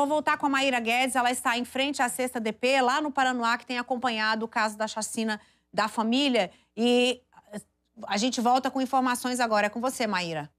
Vou voltar com a Maíra Guedes, ela está em frente à Sexta DP, lá no Paranoá, que tem acompanhado o caso da chacina da família. E eh, a gente volta com informações agora. É com você, Maíra.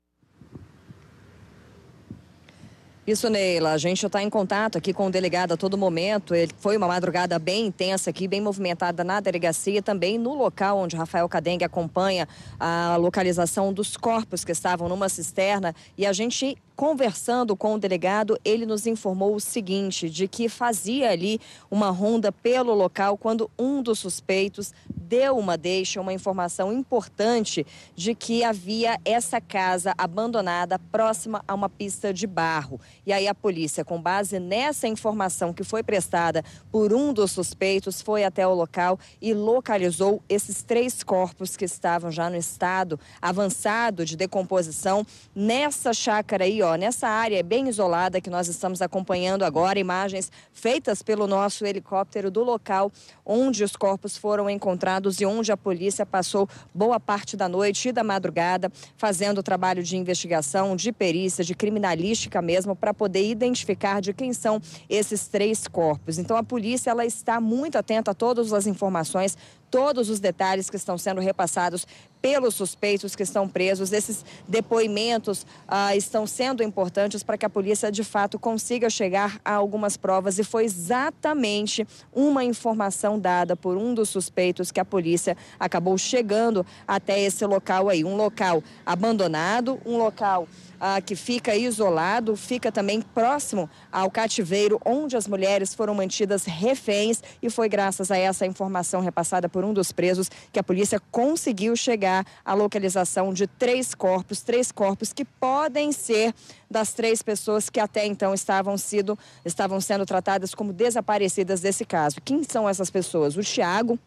Isso, Neila. A gente está em contato aqui com o delegado a todo momento. Ele foi uma madrugada bem intensa aqui, bem movimentada na delegacia e também no local onde Rafael Cadengue acompanha a localização dos corpos que estavam numa cisterna. E a gente conversando com o delegado, ele nos informou o seguinte, de que fazia ali uma ronda pelo local quando um dos suspeitos deu uma deixa, uma informação importante de que havia essa casa abandonada próxima a uma pista de barro. E aí a polícia, com base nessa informação que foi prestada por um dos suspeitos, foi até o local e localizou esses três corpos que estavam já no estado avançado de decomposição nessa chácara aí, ó, nessa área bem isolada que nós estamos acompanhando agora, imagens feitas pelo nosso helicóptero do local onde os corpos foram encontrados e onde a polícia passou boa parte da noite e da madrugada fazendo o trabalho de investigação, de perícia, de criminalística mesmo, para poder identificar de quem são esses três corpos. Então a polícia ela está muito atenta a todas as informações, todos os detalhes que estão sendo repassados pelos suspeitos que estão presos. Esses depoimentos ah, estão sendo importantes para que a polícia, de fato, consiga chegar a algumas provas. E foi exatamente uma informação dada por um dos suspeitos que a polícia acabou chegando até esse local aí. Um local abandonado, um local ah, que fica isolado, fica também próximo ao cativeiro onde as mulheres foram mantidas reféns. E foi graças a essa informação repassada por um dos presos que a polícia conseguiu chegar a localização de três corpos, três corpos que podem ser das três pessoas que até então estavam, sido, estavam sendo tratadas como desaparecidas desse caso. Quem são essas pessoas? O Tiago,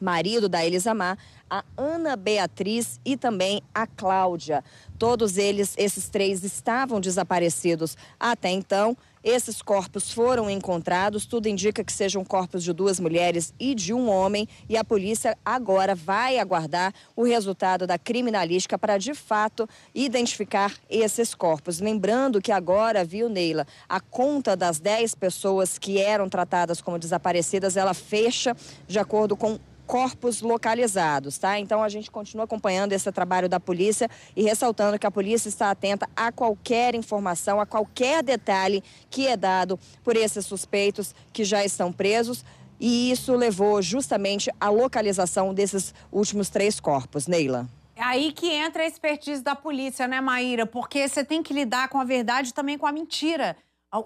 marido da Elisamar, a Ana Beatriz e também a Cláudia. Todos eles, esses três, estavam desaparecidos até então. Esses corpos foram encontrados, tudo indica que sejam corpos de duas mulheres e de um homem, e a polícia agora vai aguardar o resultado da criminalística para de fato identificar esses corpos. Lembrando que agora, viu, Neila, a conta das 10 pessoas que eram tratadas como desaparecidas, ela fecha de acordo com corpos localizados, tá? Então a gente continua acompanhando esse trabalho da polícia e ressaltando que a polícia está atenta a qualquer informação, a qualquer detalhe que é dado por esses suspeitos que já estão presos. E isso levou justamente à localização desses últimos três corpos. Neila. É aí que entra a expertise da polícia, né, Maíra? Porque você tem que lidar com a verdade e também com a mentira.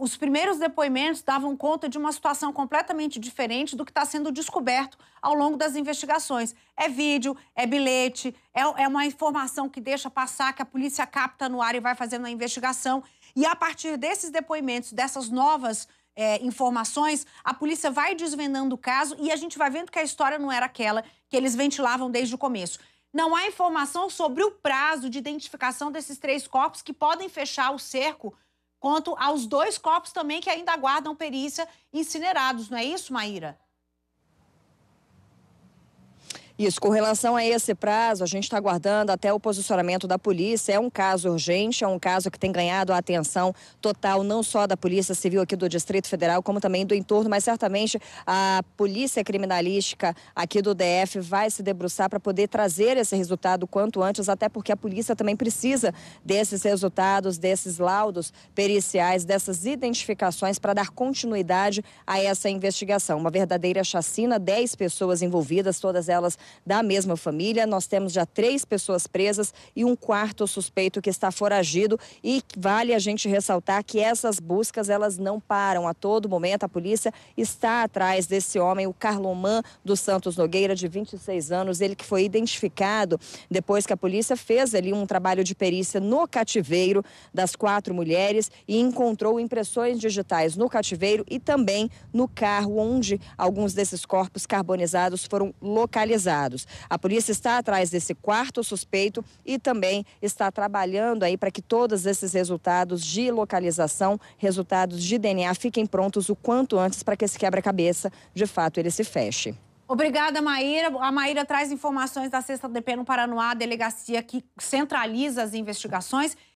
Os primeiros depoimentos davam conta de uma situação completamente diferente do que está sendo descoberto ao longo das investigações. É vídeo, é bilhete, é, é, uma informação que deixa passar, que a polícia capta no ar e vai fazendo a investigação. E a partir desses depoimentos, dessas novas é, informações, a polícia vai desvendando o caso e a gente vai vendo que a história não era aquela que eles ventilavam desde o começo. Não há informação sobre o prazo de identificação desses três corpos que podem fechar o cerco quanto aos dois corpos também que ainda aguardam perícia incinerados, não é isso, Maíra? Isso, com relação a esse prazo, a gente está aguardando até o posicionamento da polícia. É um caso urgente, é um caso que tem ganhado a atenção total, não só da Polícia Civil aqui do Distrito Federal, como também do entorno, mas certamente a Polícia Criminalística aqui do DF vai se debruçar para poder trazer esse resultado quanto antes, até porque a polícia também precisa desses resultados, desses laudos periciais, dessas identificações para dar continuidade a essa investigação. Uma verdadeira chacina, 10 pessoas envolvidas, todas elas da mesma família. Nós temos já três pessoas presas e um quarto suspeito que está foragido. E vale a gente ressaltar que essas buscas elas não param a todo momento. A polícia está atrás desse homem, o Carloman dos Santos Nogueira, de 26 anos, ele que foi identificado depois que a polícia fez ali um trabalho de perícia no cativeiro das quatro mulheres e encontrou impressões digitais no cativeiro e também no carro onde alguns desses corpos carbonizados foram localizados investigados. A polícia está atrás desse quarto suspeito e também está trabalhando aí para que todos esses resultados de localização, resultados de DNA fiquem prontos o quanto antes para que esse quebra-cabeça, de fato, ele se feche. Obrigada, Maíra. A Maíra traz informações da Sexta DP no Paranoá, a delegacia que centraliza as investigações.